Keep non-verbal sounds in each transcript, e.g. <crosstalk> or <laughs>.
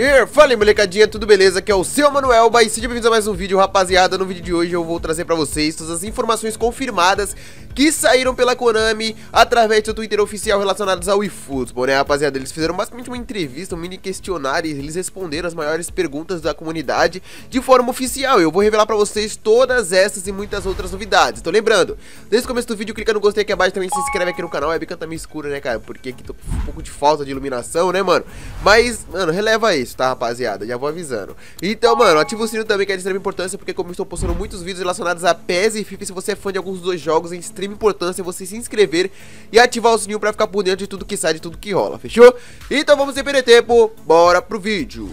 E fala molecadinha, tudo beleza? Aqui é o seu Manuel e sejam bem-vindos a mais um vídeo, rapaziada. No vídeo de hoje eu vou trazer pra vocês todas as informações confirmadas que saíram pela Konami através do Twitter oficial relacionadas ao eFootball, né, rapaziada? Eles fizeram basicamente uma entrevista, um mini questionário e eles responderam as maiores perguntas da comunidade de forma oficial. Eu vou revelar pra vocês todas essas e muitas outras novidades. Então lembrando, desde o começo do vídeo, clica no gostei aqui abaixo, também se inscreve aqui no canal. é bem tá meio escuro né, cara? Porque aqui tô com um pouco de falta de iluminação, né, mano? Mas, mano, releva isso isso, tá, rapaziada? Já vou avisando. Então, mano, ativa o sininho também, que é de extrema importância, porque como eu estou postando muitos vídeos relacionados a PES e FIFA, se você é fã de alguns dos dois jogos, é de extrema importância você se inscrever e ativar o sininho pra ficar por dentro de tudo que sai, de tudo que rola, fechou? Então vamos sem perder tempo, bora pro vídeo.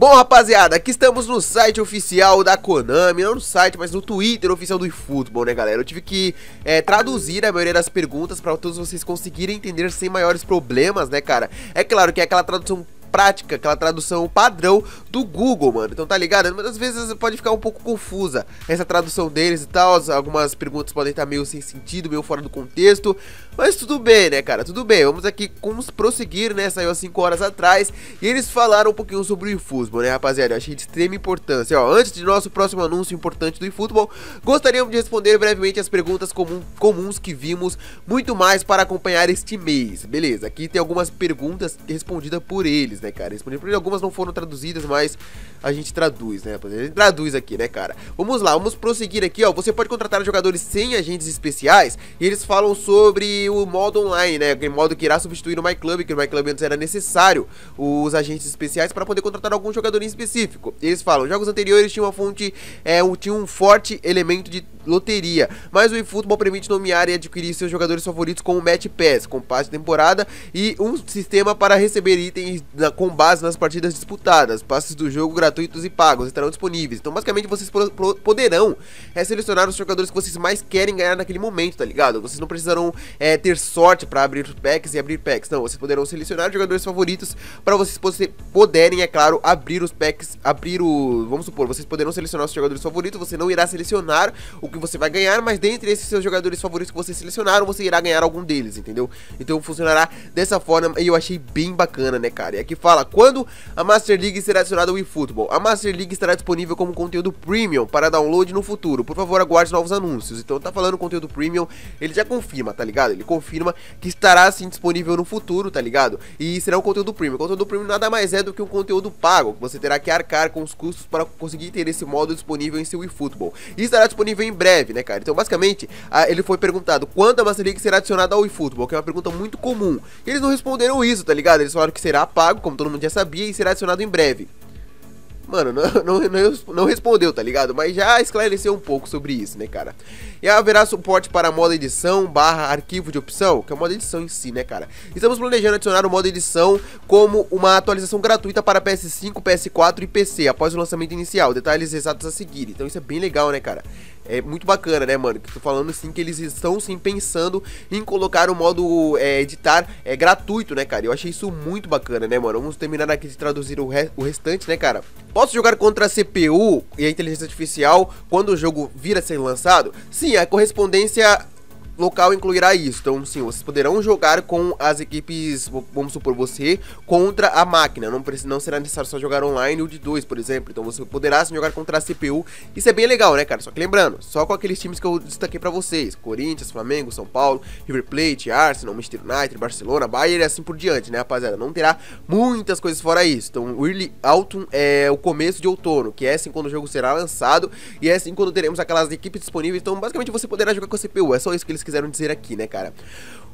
Bom, rapaziada, aqui estamos no site oficial da Konami, não no site, mas no Twitter oficial do eFootball, né, galera? Eu tive que é, traduzir a maioria das perguntas para todos vocês conseguirem entender sem maiores problemas, né, cara? É claro que é aquela tradução prática, aquela tradução padrão do Google, mano. Então tá ligado? Mas às vezes pode ficar um pouco confusa essa tradução deles e tal. Algumas perguntas podem estar meio sem sentido, meio fora do contexto. Mas tudo bem, né, cara? Tudo bem. Vamos aqui prosseguir, né? Saiu há 5 horas atrás e eles falaram um pouquinho sobre o eFootball, né, rapaziada? Eu achei de extrema importância. Ó, antes de nosso próximo anúncio importante do eFootball, gostaríamos de responder brevemente as perguntas comum, comuns que vimos muito mais para acompanhar este mês. Beleza, aqui tem algumas perguntas respondidas por eles né, cara? Respondendo algumas não foram traduzidas, mas a gente traduz, né, rapaziada? A gente traduz aqui, né, cara? Vamos lá, vamos prosseguir aqui, ó. Você pode contratar jogadores sem agentes especiais e eles falam sobre o modo online, né? Aquele modo que irá substituir o MyClub, que no MyClub antes era necessário os agentes especiais para poder contratar algum jogador em específico. Eles falam, jogos anteriores tinham uma fonte, é, um, tinha um forte elemento de loteria, mas o eFootball permite nomear e adquirir seus jogadores favoritos com o Match Pass, com passe de temporada e um sistema para receber itens na, com base nas partidas disputadas. Passes do jogo gratuitos e pagos estarão disponíveis. Então, basicamente, vocês pro, pro, poderão é, selecionar os jogadores que vocês mais querem ganhar naquele momento, tá ligado? Vocês não precisarão é, ter sorte para abrir packs e abrir packs, não. Vocês poderão selecionar jogadores favoritos para vocês poderem, é claro, abrir os packs, abrir o... Vamos supor, vocês poderão selecionar os jogadores favoritos, você não irá selecionar o que você vai ganhar, mas dentre esses seus jogadores favoritos que você selecionaram, você irá ganhar algum deles, entendeu? Então funcionará dessa forma e eu achei bem bacana, né, cara? E aqui fala, quando a Master League será adicionada ao eFootball? A Master League estará disponível como conteúdo premium para download no futuro. Por favor, aguarde novos anúncios. Então tá falando conteúdo premium, ele já confirma, tá ligado? Ele confirma que estará sim disponível no futuro, tá ligado? E será um conteúdo premium. O conteúdo premium nada mais é do que um conteúdo pago, que você terá que arcar com os custos para conseguir ter esse modo disponível em seu eFootball. E estará disponível em breve, né, cara? Então, basicamente, a, ele foi perguntado quando a Master League será adicionada ao eFootball, que é uma pergunta muito comum. E eles não responderam isso, tá ligado? Eles falaram que será pago, como todo mundo já sabia, e será adicionado em breve. Mano, <laughs> não, não, não, não, respondeu, tá ligado? Mas já esclareceu um pouco sobre isso, né, cara? E haverá suporte para modo edição barra arquivo de opção, que é o modo edição em si, né, cara? Estamos planejando adicionar o modo edição como uma atualização gratuita para PS5, PS4 e PC após o lançamento inicial. Detalhes exatos a seguir. Então isso é bem legal, né, cara? é muito bacana, né, mano? Que tô falando assim que eles estão sim pensando em colocar o modo é, editar é, gratuito, né, cara? Eu achei isso muito bacana, né, mano? Vamos terminar aqui de traduzir o, re o restante, né, cara? Posso jogar contra a CPU e a inteligência artificial quando o jogo vir a ser lançado? Sim, a correspondência local incluirá isso. Então, sim, vocês poderão jogar com as equipes, vamos supor, você contra a máquina. Não, precisa, não será necessário só jogar online ou de dois, por exemplo. Então, você poderá sim, jogar contra a CPU. Isso é bem legal, né, cara? Só que lembrando, só com aqueles times que eu destaquei pra vocês. Corinthians, Flamengo, São Paulo, River Plate, Arsenal, Manchester United, Barcelona, Bayern e assim por diante, né, rapaziada? Não terá muitas coisas fora isso. Então, o Early Autumn é o começo de outono, que é assim quando o jogo será lançado e é assim quando teremos aquelas equipes disponíveis. Então, basicamente, você poderá jogar com a CPU. É só isso que eles quiseram dizer aqui, né, cara?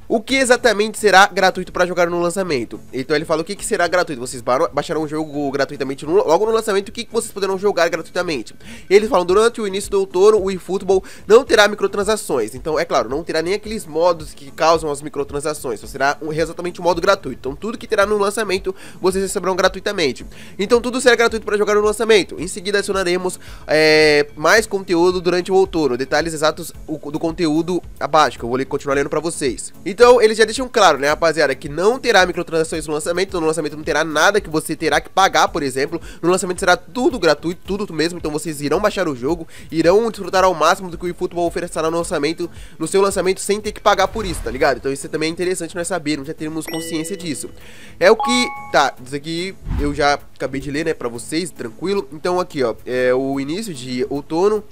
O que exatamente será gratuito para jogar no lançamento? Então ele fala o que, que será gratuito. Vocês baixarão o jogo gratuitamente no, logo no lançamento, o que, que vocês poderão jogar gratuitamente? Eles falam, durante o início do outono, o eFootball não terá microtransações. Então, é claro, não terá nem aqueles modos que causam as microtransações, só será um, exatamente um modo gratuito. Então tudo que terá no lançamento, vocês receberão gratuitamente. Então tudo será gratuito para jogar no lançamento. Em seguida adicionaremos é, mais conteúdo durante o outono. Detalhes exatos do conteúdo abaixo, que eu vou continuar lendo para vocês. Então, eles já deixam claro, né, rapaziada, que não terá microtransações no lançamento, no lançamento não terá nada que você terá que pagar, por exemplo. No lançamento será tudo gratuito, tudo mesmo, então vocês irão baixar o jogo, irão desfrutar ao máximo do que o eFootball oferecerá no lançamento, no seu lançamento, sem ter que pagar por isso, tá ligado? Então isso também é interessante nós sabermos, já termos consciência disso. É o que, tá, isso aqui eu já acabei de ler, né, pra vocês, tranquilo. Então aqui, ó, é o início de outono,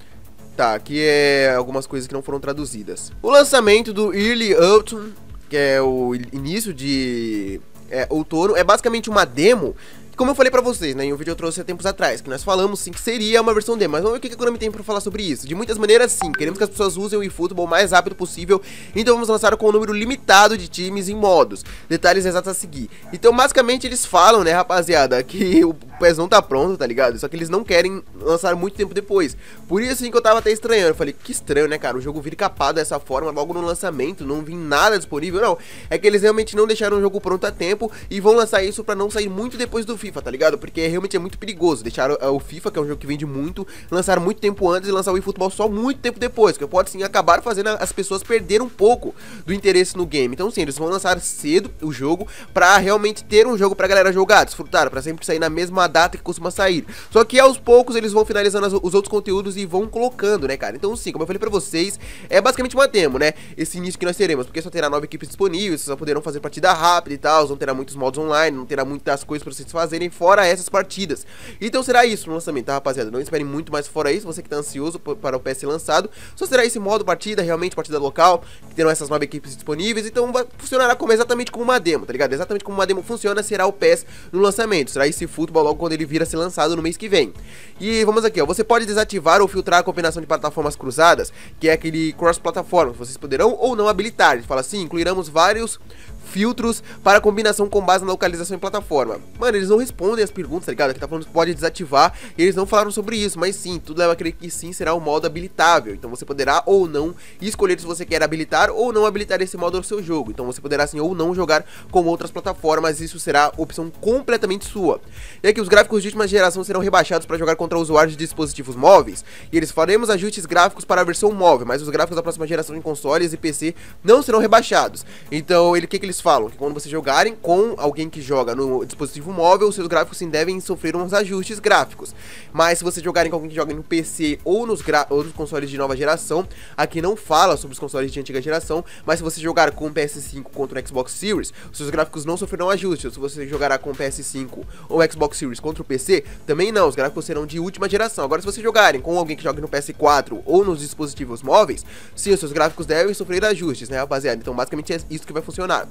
Tá, aqui é algumas coisas que não foram traduzidas. O lançamento do Early Autumn, que é o início de é, outono, é basicamente uma demo como eu falei pra vocês, né, em um vídeo eu trouxe há tempos atrás, que nós falamos sim que seria uma versão demo, mas vamos ver o que a Konami tem pra falar sobre isso. De muitas maneiras, sim, queremos que as pessoas usem o eFootball o mais rápido possível, então vamos lançar com um número limitado de times em modos. Detalhes exatos a seguir. Então, basicamente, eles falam, né, rapaziada, que o PES não tá pronto, tá ligado? Só que eles não querem lançar muito tempo depois. Por isso assim, que eu tava até estranhando. Eu falei, que estranho, né, cara? O jogo vir capado dessa forma, logo no lançamento, não vim nada disponível, não. É que eles realmente não deixaram o jogo pronto a tempo e vão lançar isso para não sair muito depois do FIFA, tá ligado? Porque realmente é muito perigoso. Deixar é, o FIFA, que é um jogo que vende muito, lançar muito tempo antes e lançar o eFootball só muito tempo depois. Que pode sim acabar fazendo as pessoas perderem um pouco do interesse no game. Então, sim, eles vão lançar cedo o jogo para realmente ter um jogo pra galera jogar, desfrutar, para sempre sair na mesma uma data que costuma sair. Só que aos poucos eles vão finalizando as, os outros conteúdos e vão colocando, né, cara? Então, sim, como eu falei pra vocês, é basicamente uma demo, né? Esse início que nós teremos, porque só terá nove equipes disponíveis, vocês só poderão fazer partida rápida e tal, não terá muitos modos online, não terá muitas coisas pra vocês fazerem fora essas partidas. Então será isso no lançamento, tá, rapaziada? Não esperem muito mais fora isso, você que tá ansioso para o PS lançado, só será esse modo partida, realmente partida local, que terão essas nove equipes disponíveis, então vai, funcionará como exatamente como uma demo, tá ligado? Exatamente como uma demo funciona, será o PS no lançamento, será esse futebol logo logo quando ele vir a ser lançado no mês que vem. E vamos aqui, ó, você pode desativar ou filtrar a combinação de plataformas cruzadas, que é aquele cross-plataforma, vocês poderão ou não habilitar. Ele fala assim, incluiremos vários filtros para combinação com base na localização e plataforma. Mano, eles não respondem as perguntas, tá ligado? Aqui tá falando que pode desativar e eles não falaram sobre isso, mas sim, tudo leva a crer que sim será o modo habilitável. Então você poderá ou não escolher se você quer habilitar ou não habilitar esse modo no seu jogo. Então você poderá sim ou não jogar com outras plataformas, isso será opção completamente sua. E aqui os gráficos de última geração serão rebaixados para jogar contra usuários de dispositivos móveis e eles faremos ajustes gráficos para a versão móvel, mas os gráficos da próxima geração em consoles e PC não serão rebaixados. Então ele que que eles eles falam que quando vocês jogarem com alguém que joga no dispositivo móvel, seus gráficos sim devem sofrer uns ajustes gráficos. Mas se vocês jogarem com alguém que joga no PC ou nos, outros consoles de nova geração, aqui não fala sobre os consoles de antiga geração, mas se você jogar com o PS5 contra o Xbox Series, seus gráficos não sofrerão ajustes. Se você jogará com o PS5 ou Xbox Series contra o PC, também não, os gráficos serão de última geração. Agora se você jogarem com alguém que joga no PS4 ou nos dispositivos móveis, sim, os seus gráficos devem sofrer ajustes, né rapaziada? Então basicamente é isso que vai funcionar.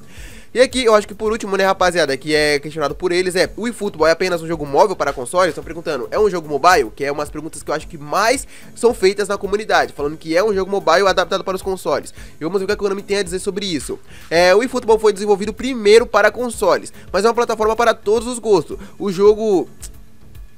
E aqui, eu acho que por último, né, rapaziada, que é questionado por eles, é o eFootball é apenas um jogo móvel para consoles? Estão perguntando, é um jogo mobile? Que é umas perguntas que eu acho que mais são feitas na comunidade, falando que é um jogo mobile adaptado para os consoles. E vamos ver o que a Konami tem a dizer sobre isso. É, o eFootball foi desenvolvido primeiro para consoles, mas é uma plataforma para todos os gostos. O jogo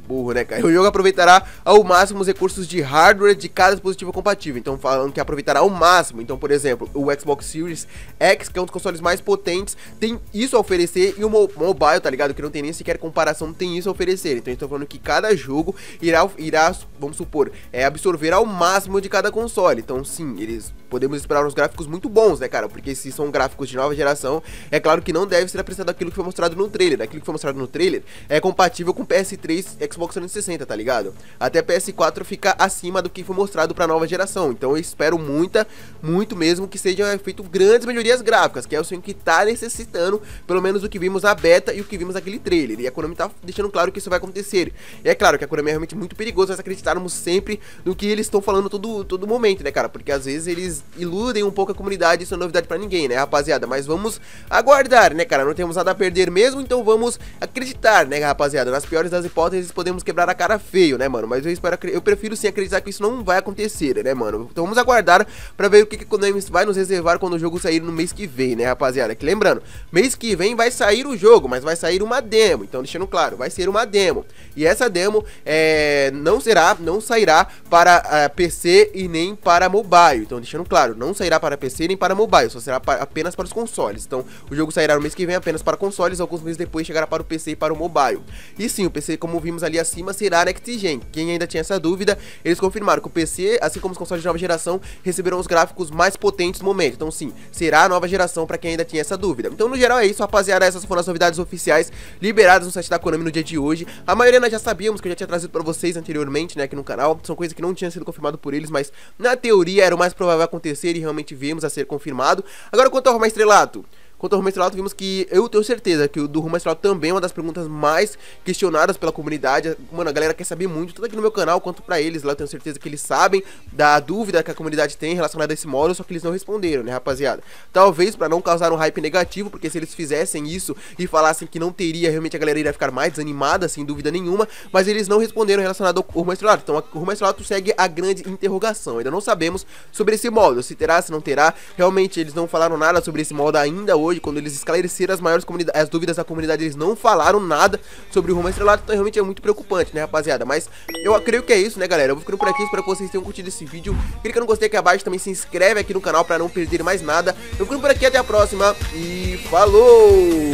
burro, né, cara? O jogo aproveitará ao máximo os recursos de hardware de cada dispositivo compatível. Então, falando que aproveitará ao máximo. Então, por exemplo, o Xbox Series X, que é um dos consoles mais potentes, tem isso a oferecer. E o mo mobile, tá ligado? Que não tem nem sequer comparação, tem isso a oferecer. Então, estou falando que cada jogo irá, irá vamos supor, é absorver ao máximo de cada console. Então, sim, eles podemos esperar uns gráficos muito bons, né, cara? Porque se são gráficos de nova geração, é claro que não deve ser apreciado aquilo que foi mostrado no trailer. Né? Aquilo que foi mostrado no trailer é compatível com PS3, Xbox Xbox 360, tá ligado? Até PS4 fica acima do que foi mostrado pra nova geração. Então eu espero muita, muito mesmo que sejam é, feitas grandes melhorias gráficas, que é o sonho que tá necessitando, pelo menos o que vimos na beta e o que vimos naquele trailer. E a Konami tá deixando claro que isso vai acontecer. E é claro que a Konami é realmente muito perigoso nós acreditarmos sempre no que eles estão falando todo, todo momento, né, cara? Porque às vezes eles iludem um pouco a comunidade, isso não é novidade pra ninguém, né, rapaziada? Mas vamos aguardar, né, cara? Não temos nada a perder mesmo, então vamos acreditar, né, rapaziada? Nas piores das hipóteses, podemos podemos quebrar a cara feio, né, mano? Mas eu espero, eu prefiro sim acreditar que isso não vai acontecer, né, mano? Então vamos aguardar pra ver o que, que o Konami vai nos reservar quando o jogo sair no mês que vem, né, rapaziada? Que lembrando, mês que vem vai sair o jogo, mas vai sair uma demo, então deixando claro, vai ser uma demo. E essa demo é, não será, não sairá para uh, é, PC e nem para mobile, então deixando claro, não sairá para PC nem para mobile, só será apenas para os consoles. Então o jogo sairá no mês que vem apenas para consoles, alguns meses depois chegará para o PC e para o mobile. E sim, o PC, como vimos ali, ali acima será a Next Gen. Quem ainda tinha essa dúvida, eles confirmaram que o PC, assim como os consoles de nova geração, receberão os gráficos mais potentes no momento. Então sim, será a nova geração para quem ainda tinha essa dúvida. Então no geral é isso, rapaziada, essas foram as novidades oficiais liberadas no site da Konami no dia de hoje. A maioria nós já sabíamos que eu já tinha trazido para vocês anteriormente, né, aqui no canal. São coisas que não tinham sido confirmado por eles, mas na teoria era o mais provável acontecer e realmente vimos a ser confirmado. Agora quanto ao Roma Estrelado, Quanto ao rumo estrelado, vimos que eu tenho certeza que o do rumo estrelado também é uma das perguntas mais questionadas pela comunidade. Mano, a galera quer saber muito, tanto aqui no meu canal quanto pra eles lá. Eu tenho certeza que eles sabem da dúvida que a comunidade tem relacionada a esse módulo, só que eles não responderam, né, rapaziada? Talvez pra não causar um hype negativo, porque se eles fizessem isso e falassem que não teria, realmente a galera iria ficar mais desanimada, sem dúvida nenhuma. Mas eles não responderam relacionado ao rumo estrelado. Então, o rumo estrelado segue a grande interrogação. Ainda não sabemos sobre esse módulo, se terá, se não terá. Realmente, eles não falaram nada sobre esse módulo ainda hoje hoje, quando eles esclareceram as maiores comunidades, as dúvidas da comunidade, eles não falaram nada sobre o rumo estrelado, então realmente é muito preocupante, né, rapaziada? Mas eu creio que é isso, né, galera? Eu vou ficando por aqui, espero que vocês tenham curtido esse vídeo. Clica no gostei aqui abaixo, também se inscreve aqui no canal pra não perder mais nada. Eu vou ficando por aqui, até a próxima e falou!